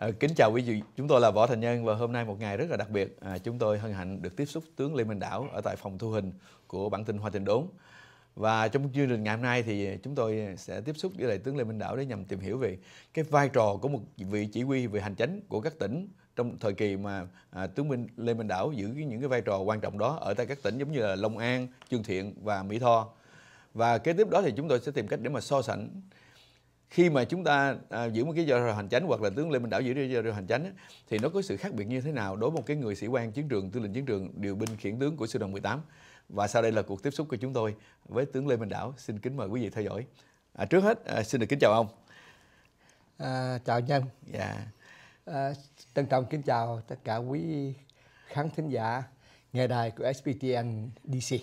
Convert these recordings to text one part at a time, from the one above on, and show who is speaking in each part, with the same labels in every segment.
Speaker 1: À, kính chào quý vị, chúng tôi là Võ Thành Nhân và hôm nay một ngày rất là đặc biệt. À, chúng tôi hân hạnh được tiếp xúc tướng Lê Minh Đảo ở tại phòng thu hình của bản tin Hoa Tình Đốn. Và trong chương trình ngày hôm nay thì chúng tôi sẽ tiếp xúc với lại tướng Lê Minh Đảo để nhằm tìm hiểu về cái vai trò của một vị chỉ huy về hành chính của các tỉnh trong thời kỳ mà à, tướng Minh Lê Minh Đảo giữ những cái vai trò quan trọng đó ở tại các tỉnh giống như là Long An, Chương Thiện và Mỹ Tho. Và kế tiếp đó thì chúng tôi sẽ tìm cách để mà so sánh khi mà chúng ta à, giữ một cái giờ hành chánh hoặc là tướng Lê Minh đảo giữ cái giờ hành chánh á, thì nó có sự khác biệt như thế nào đối với một cái người sĩ quan chiến trường tư lệnh chiến trường điều binh khiển tướng của sư đoàn 18 và sau đây là cuộc tiếp xúc của chúng tôi với tướng Lê Minh Đảo xin kính mời quý vị theo dõi à, trước hết à, xin được kính chào ông
Speaker 2: à, chào nhân dạ yeah. À, trân trọng kính chào tất cả quý khán thính giả nghe đài của SPTN DC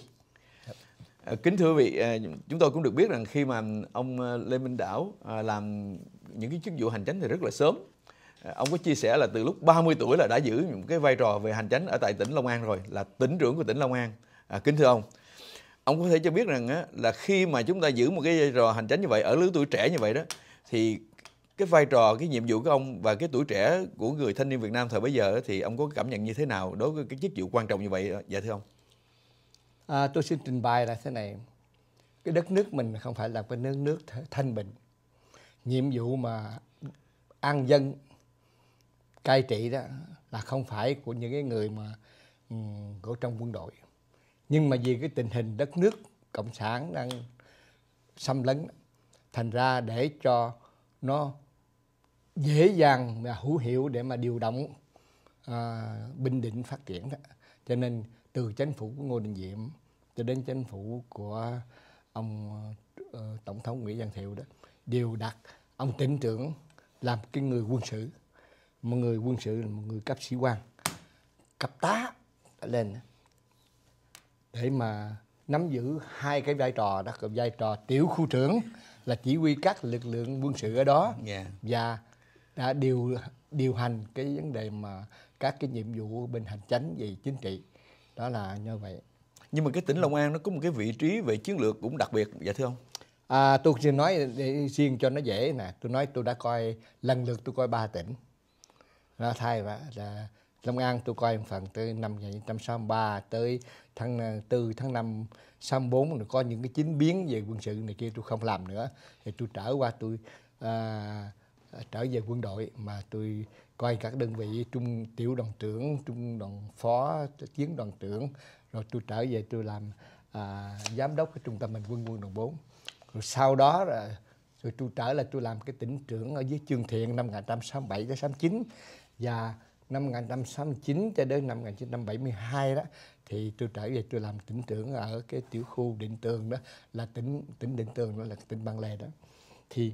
Speaker 1: Ờ, kính thưa vị, ờ, chúng tôi cũng được biết rằng khi mà ông ờ, Lê Minh Đảo làm những cái chức vụ hành chính thì rất là sớm. Ông có chia sẻ là từ lúc 30 tuổi là đã giữ những cái vai trò về hành chính ở tại tỉnh Long An rồi, là tỉnh trưởng của tỉnh Long An. À, kính thưa ông, ông có thể cho biết rằng là khi mà chúng ta giữ một cái vai trò hành chính như vậy ở lứa tuổi trẻ như vậy đó thì cái vai trò cái nhiệm vụ của ông và cái tuổi trẻ của người thanh niên Việt Nam thời bấy giờ thì ông có cảm nhận như thế nào đối với cái chức vụ quan trọng như vậy dạ thưa ông
Speaker 2: À, tôi xin trình bày là thế này. Cái đất nước mình không phải là cái nước nước thanh bình. Nhiệm vụ mà an dân cai trị đó là không phải của những cái người mà ở trong quân đội. Nhưng mà vì cái tình hình đất nước cộng sản đang xâm lấn thành ra để cho nó dễ dàng mà hữu hiệu để mà điều động à, Bình Định phát triển đó. Cho nên từ chính phủ của Ngô Đình Diệm cho đến chính phủ của ông ờ, Tổng thống Nguyễn Văn Thiệu đó đều đặt ông tỉnh trưởng làm cái người quân sự một người quân sự là một người cấp sĩ quan cấp tá lên để mà nắm giữ hai cái vai trò đó là vai trò tiểu khu trưởng là chỉ huy các lực lượng quân sự ở đó yeah. Dạ. và đã điều điều hành cái vấn đề mà các cái nhiệm vụ bên hành chánh về chính trị đó là như vậy nhưng mà cái tỉnh Long An nó có một cái vị trí về chiến lược cũng đặc biệt vậy dạ thưa ông à, tôi xin nói riêng cho nó dễ nè tôi nói tôi đã coi lần lượt tôi coi ba tỉnh nó thay và là Long An tôi coi phần tới năm 1963 tới tháng 4 à, tháng 5 64 rồi có những cái chính biến về quân sự này kia tôi không làm nữa thì tôi trở qua tôi à, Ờ, trở về quân đội mà tôi coi các đơn vị trung tiểu đoàn trưởng trung đoàn phó chiến đoàn trưởng rồi tôi trở về tôi làm à, giám đốc cái trung tâm hành quân quân đoàn 4 rồi sau đó là rồi tôi trở là tôi làm cái tỉnh trưởng ở dưới trường Thiện năm 1967 tới 69 và năm 1969 cho đến năm 1972 đó thì tôi trở về tôi làm tỉnh trưởng ở cái tiểu khu Định Tường đó là tỉnh tỉnh Định Tường đó là tỉnh Ban lề đó thì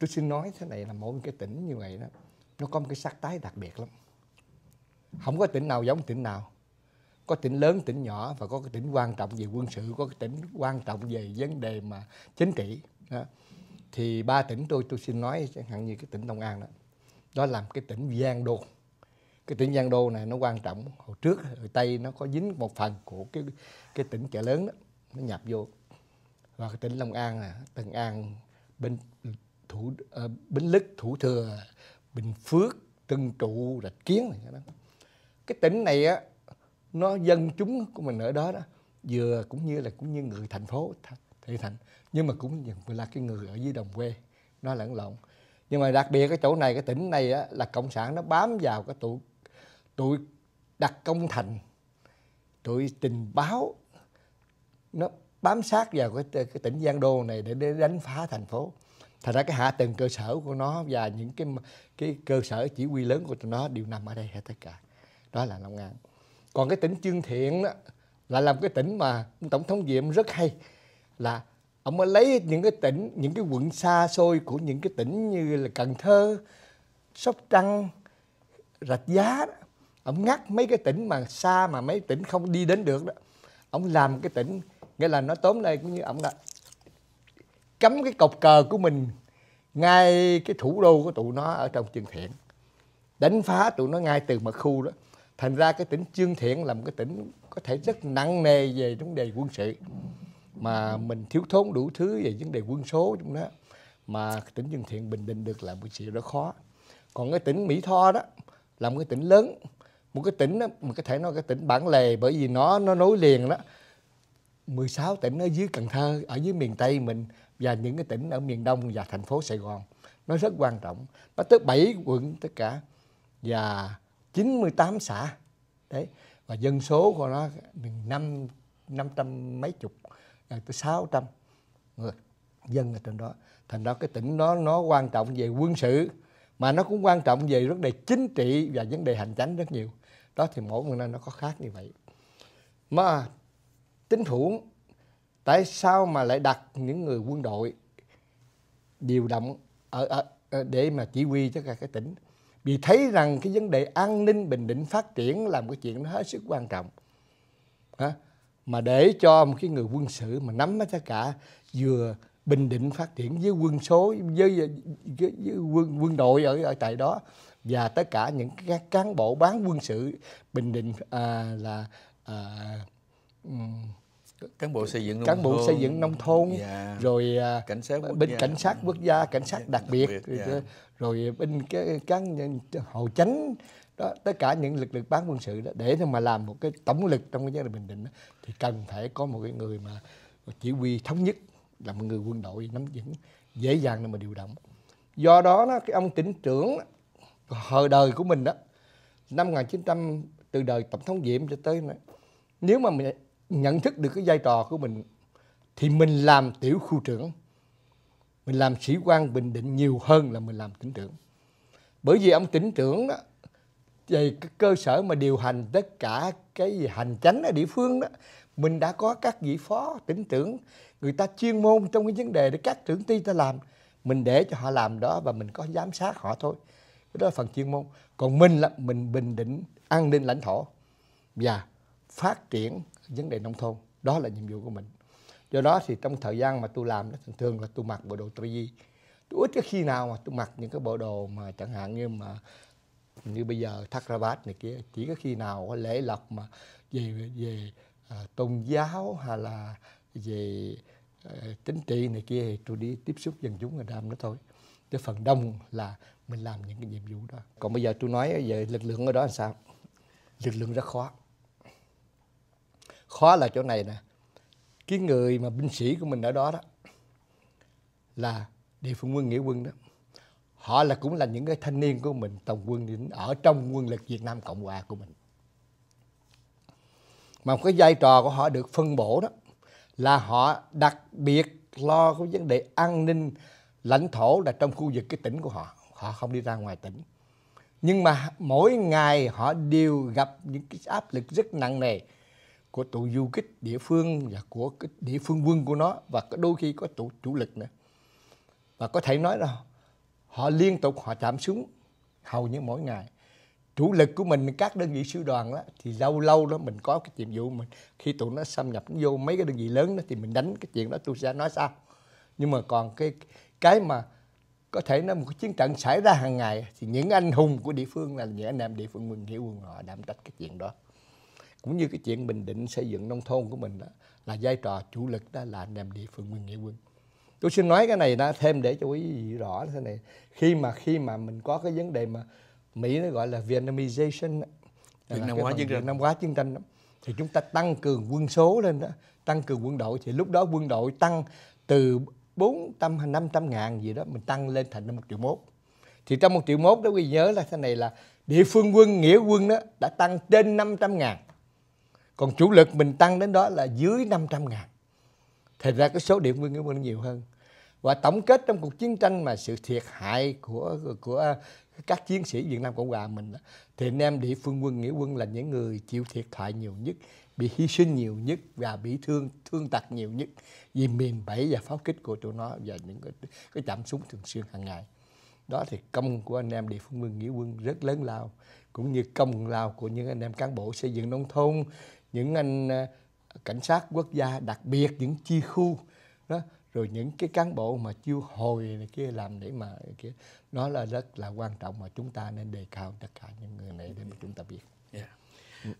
Speaker 2: tôi xin nói thế này là mỗi cái tỉnh như vậy đó nó có một cái sắc tái đặc biệt lắm không có tỉnh nào giống tỉnh nào có tỉnh lớn tỉnh nhỏ và có cái tỉnh quan trọng về quân sự có cái tỉnh quan trọng về vấn đề mà chính trị đó. thì ba tỉnh tôi tôi xin nói chẳng hạn như cái tỉnh Long An đó đó làm cái tỉnh Giang Đô cái tỉnh Giang Đô này nó quan trọng hồi trước hồi tây nó có dính một phần của cái cái tỉnh chợ lớn đó nó nhập vô và cái tỉnh Long An là Tân An bên thủ à, Bến Lức, Thủ Thừa, Bình Phước, Tân Trụ, Rạch Kiến này đó. Cái tỉnh này á nó dân chúng của mình ở đó đó vừa cũng như là cũng như người thành phố thị thành nhưng mà cũng vừa là cái người ở dưới đồng quê nó lẫn lộn nhưng mà đặc biệt cái chỗ này cái tỉnh này á, là cộng sản nó bám vào cái tụi tụi đặt công thành tụi tình báo nó bám sát vào cái, cái tỉnh Giang Đô này để, để đánh phá thành phố thật ra cái hạ tầng cơ sở của nó và những cái cái cơ sở chỉ huy lớn của tụi nó đều nằm ở đây hết tất cả đó là long an còn cái tỉnh chương thiện đó là làm cái tỉnh mà tổng thống diệm rất hay là ông mới lấy những cái tỉnh những cái quận xa xôi của những cái tỉnh như là cần thơ sóc trăng rạch giá đó. ông ngắt mấy cái tỉnh mà xa mà mấy tỉnh không đi đến được đó ông làm cái tỉnh nghĩa là nó tóm đây cũng như ông đã cắm cái cọc cờ của mình ngay cái thủ đô của tụi nó ở trong Chương Thiện đánh phá tụi nó ngay từ mặt khu đó thành ra cái tỉnh Chương Thiện là một cái tỉnh có thể rất nặng nề về vấn đề quân sự mà mình thiếu thốn đủ thứ về vấn đề quân số trong đó mà tỉnh Chương Thiện bình định được là một sự rất khó còn cái tỉnh Mỹ Tho đó là một cái tỉnh lớn một cái tỉnh đó, mình có thể nói cái tỉnh bản lề bởi vì nó nó nối liền đó 16 tỉnh ở dưới Cần Thơ ở dưới miền Tây mình và những cái tỉnh ở miền Đông và thành phố Sài Gòn. Nó rất quan trọng. Nó tới 7 quận tất cả và 98 xã. Đấy. Và dân số của nó năm năm trăm mấy chục à, tới 600 người dân ở trên đó. Thành đó cái tỉnh đó nó quan trọng về quân sự mà nó cũng quan trọng về vấn đề chính trị và vấn đề hành chánh rất nhiều. Đó thì mỗi người nó có khác như vậy. Mà chính phủ tại sao mà lại đặt những người quân đội điều động ở, ở, ở để mà chỉ huy cho cả cái tỉnh vì thấy rằng cái vấn đề an ninh bình định phát triển là một cái chuyện nó hết sức quan trọng Hả? mà để cho một cái người quân sự mà nắm hết tất cả vừa bình định phát triển với quân số với, với, với, quân quân đội ở ở tại đó và tất cả những các cán bộ bán quân sự bình định à, là à, um,
Speaker 1: cán bộ xây dựng cán bộ xây dựng nông
Speaker 2: thôn yeah. Dạ. rồi à, cảnh sát bên gia. cảnh sát quốc gia cảnh sát đặc, đặc biệt, biệt yeah. rồi, dạ. rồi bên cái cán hậu chánh đó tất cả những lực lượng bán quân sự đó để mà làm một cái tổng lực trong cái vấn đề bình định đó, thì cần phải có một cái người mà chỉ huy thống nhất là một người quân đội nắm vững dễ dàng để mà điều động do đó nó cái ông tỉnh trưởng hồi đời của mình đó năm 1900 từ đời tổng thống diệm cho tới này, nếu mà mình nhận thức được cái vai trò của mình thì mình làm tiểu khu trưởng mình làm sĩ quan bình định nhiều hơn là mình làm tỉnh trưởng bởi vì ông tỉnh trưởng đó về cái cơ sở mà điều hành tất cả cái gì hành chánh ở địa phương đó mình đã có các vị phó tỉnh trưởng người ta chuyên môn trong cái vấn đề để các trưởng ty ta làm mình để cho họ làm đó và mình có giám sát họ thôi đó là phần chuyên môn còn mình là mình bình định an ninh lãnh thổ và phát triển vấn đề nông thôn đó là nhiệm vụ của mình do đó thì trong thời gian mà tôi làm đó thường thường là tôi mặc bộ đồ tư di. tôi ít cái khi nào mà tôi mặc những cái bộ đồ mà chẳng hạn như mà như bây giờ thắt ra bát này kia chỉ có khi nào có lễ lọc mà về về à, tôn giáo hay là về à, chính trị này kia thì tôi đi tiếp xúc dân chúng ở nam đó thôi chứ phần đông là mình làm những cái nhiệm vụ đó còn bây giờ tôi nói về lực lượng ở đó là sao lực lượng rất khó khó là chỗ này nè cái người mà binh sĩ của mình ở đó đó là địa phương quân nghĩa quân đó họ là cũng là những cái thanh niên của mình tổng quân ở trong quân lực Việt Nam Cộng hòa của mình mà cái vai trò của họ được phân bổ đó là họ đặc biệt lo cái vấn đề an ninh lãnh thổ là trong khu vực cái tỉnh của họ họ không đi ra ngoài tỉnh nhưng mà mỗi ngày họ đều gặp những cái áp lực rất nặng nề của tụ du kích địa phương và của cái địa phương quân của nó và đôi khi có tụ chủ lực nữa và có thể nói là họ liên tục họ chạm súng hầu như mỗi ngày chủ lực của mình các đơn vị sư đoàn đó thì lâu lâu đó mình có cái nhiệm vụ mình khi tụi nó xâm nhập nó vô mấy cái đơn vị lớn đó thì mình đánh cái chuyện đó tôi sẽ nói sao nhưng mà còn cái cái mà có thể nó một cái chiến trận xảy ra hàng ngày thì những anh hùng của địa phương là những anh em địa phương mình hiểu quân họ đảm trách cái chuyện đó cũng như cái chuyện bình định xây dựng nông thôn của mình đó là vai trò chủ lực đó là anh em địa phương nguyên nghĩa quân tôi xin nói cái này đó thêm để cho quý vị rõ thế này khi mà khi mà mình có cái vấn đề mà mỹ nó gọi là vietnamization việt nam hóa chiến tranh nam hóa chiến tranh đó, thì chúng ta tăng cường quân số lên đó tăng cường quân đội thì lúc đó quân đội tăng từ bốn trăm hay năm trăm ngàn gì đó mình tăng lên thành năm một triệu mốt thì trong một triệu mốt đó quý vị nhớ là thế này là địa phương quân nghĩa quân đó đã tăng trên 500 ngàn còn chủ lực mình tăng đến đó là dưới 500 ngàn. Thật ra cái số điểm nguyên nghĩa quân nhiều hơn. Và tổng kết trong cuộc chiến tranh mà sự thiệt hại của của các chiến sĩ Việt Nam Cộng Hòa mình thì anh em địa phương quân nghĩa quân là những người chịu thiệt hại nhiều nhất, bị hy sinh nhiều nhất và bị thương thương tật nhiều nhất vì miền bẫy và pháo kích của tụi nó và những cái, cái chạm súng thường xuyên hàng ngày. Đó thì công của anh em địa phương quân nghĩa quân rất lớn lao cũng như công lao của những anh em cán bộ xây dựng nông thôn những anh à, cảnh sát quốc gia đặc biệt những chi khu đó rồi những cái cán bộ mà chiêu hồi này kia làm để mà kia nó là rất là quan trọng mà chúng ta nên đề cao tất cả những người này để mà chúng ta biết. Yeah.
Speaker 1: Dạ.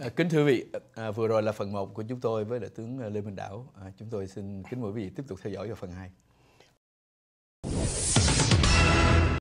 Speaker 1: À, kính thưa vị, à, vừa rồi là phần 1 của chúng tôi với đại tướng Lê Minh Đảo. chúng tôi xin kính mời quý vị tiếp tục theo dõi vào phần 2.